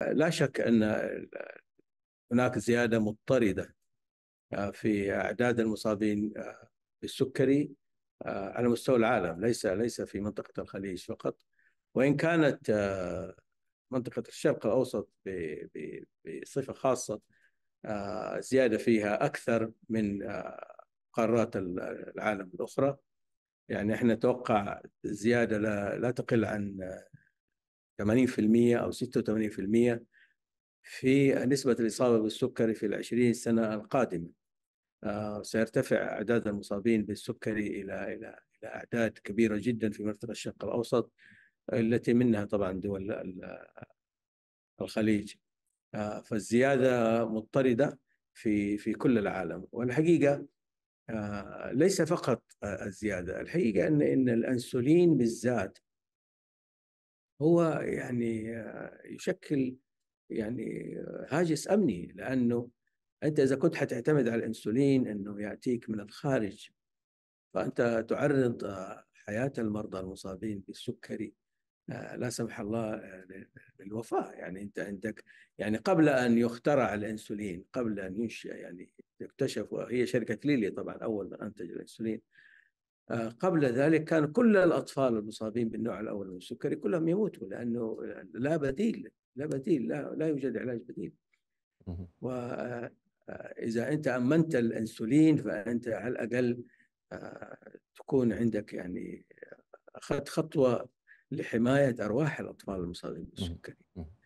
لا شك ان هناك زياده مضطرده آه، في اعداد المصابين آه، بالسكري آه، على مستوى العالم ليس ليس في منطقه الخليج فقط وان كانت منطقه الشرق الاوسط بصفه خاصه زياده فيها اكثر من قارات العالم الاخرى يعني احنا نتوقع زياده لا, تقل عن 80% أو 86% في نسبة الإصابة بالسكري في العشرين سنة القادمة آه، سيرتفع أعداد المصابين بالسكري إلى إلى إلى أعداد كبيرة جدا في منطقة الشرق الأوسط التي منها طبعا دول الخليج آه، فالزيادة مضطردة في في كل العالم والحقيقة آه، ليس فقط الزيادة الحقيقة أن أن الأنسولين بالذات هو يعني آه، يشكل يعني آه، هاجس امني لانه انت اذا كنت حتعتمد على الانسولين انه ياتيك من الخارج فانت تعرض آه، حياه المرضى المصابين بالسكري لا سمح الله للوفاه يعني انت عندك يعني قبل ان يخترع الانسولين قبل ان ينشا يعني يكتشف وهي شركه ليلي طبعا اول من انتج الانسولين آه، قبل ذلك كان كل الأطفال المصابين بالنوع الأول من السكري كلهم يموتوا لأنه لا بديل لا بديل لا, لا يوجد علاج بديل وإذا آه، أنت أمنت الأنسولين فأنت على الأقل آه، تكون عندك يعني أخذت خطوة لحماية أرواح الأطفال المصابين بالسكري